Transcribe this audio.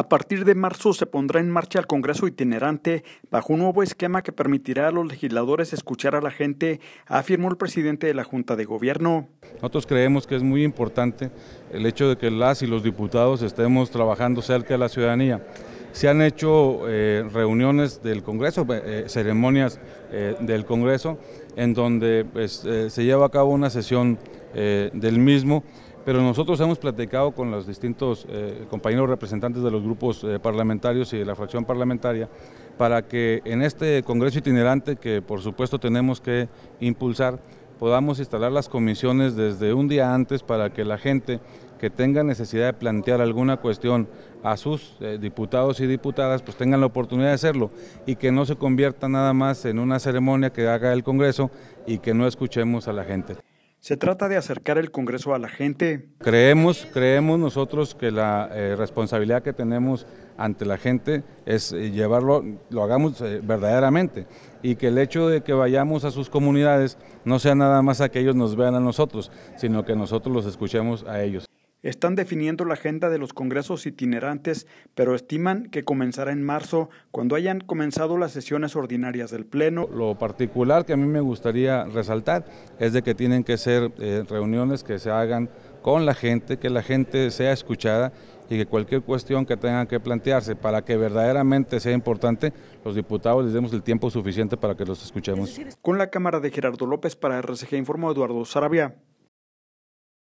A partir de marzo se pondrá en marcha el Congreso itinerante bajo un nuevo esquema que permitirá a los legisladores escuchar a la gente, afirmó el presidente de la Junta de Gobierno. Nosotros creemos que es muy importante el hecho de que las y los diputados estemos trabajando cerca de la ciudadanía. Se han hecho eh, reuniones del Congreso, eh, eh, ceremonias del Congreso, en donde pues, se lleva a cabo una sesión del mismo pero nosotros hemos platicado con los distintos eh, compañeros representantes de los grupos eh, parlamentarios y de la fracción parlamentaria para que en este Congreso itinerante que por supuesto tenemos que impulsar, podamos instalar las comisiones desde un día antes para que la gente que tenga necesidad de plantear alguna cuestión a sus eh, diputados y diputadas, pues tengan la oportunidad de hacerlo y que no se convierta nada más en una ceremonia que haga el Congreso y que no escuchemos a la gente. Se trata de acercar el Congreso a la gente. Creemos, creemos nosotros que la eh, responsabilidad que tenemos ante la gente es eh, llevarlo, lo hagamos eh, verdaderamente y que el hecho de que vayamos a sus comunidades no sea nada más a que ellos nos vean a nosotros, sino que nosotros los escuchemos a ellos. Están definiendo la agenda de los congresos itinerantes, pero estiman que comenzará en marzo, cuando hayan comenzado las sesiones ordinarias del Pleno. Lo particular que a mí me gustaría resaltar es de que tienen que ser eh, reuniones que se hagan con la gente, que la gente sea escuchada y que cualquier cuestión que tengan que plantearse para que verdaderamente sea importante, los diputados les demos el tiempo suficiente para que los escuchemos. Con la cámara de Gerardo López para RCG informó Eduardo Sarabia.